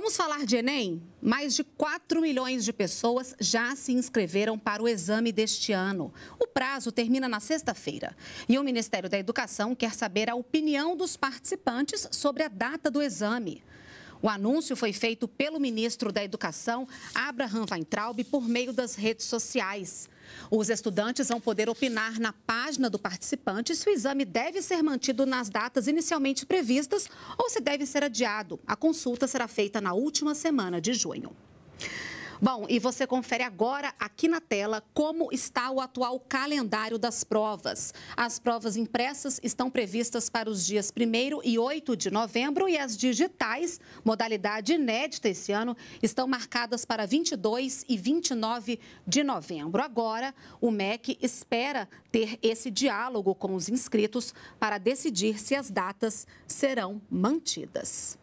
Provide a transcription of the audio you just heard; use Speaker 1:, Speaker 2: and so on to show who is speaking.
Speaker 1: Vamos falar de Enem? Mais de 4 milhões de pessoas já se inscreveram para o exame deste ano. O prazo termina na sexta-feira. E o Ministério da Educação quer saber a opinião dos participantes sobre a data do exame. O anúncio foi feito pelo ministro da Educação, Abraham Weintraub, por meio das redes sociais. Os estudantes vão poder opinar na página do participante se o exame deve ser mantido nas datas inicialmente previstas ou se deve ser adiado. A consulta será feita na última semana de junho. Bom, e você confere agora aqui na tela como está o atual calendário das provas. As provas impressas estão previstas para os dias 1 e 8 de novembro e as digitais, modalidade inédita esse ano, estão marcadas para 22 e 29 de novembro. Agora, o MEC espera ter esse diálogo com os inscritos para decidir se as datas serão mantidas.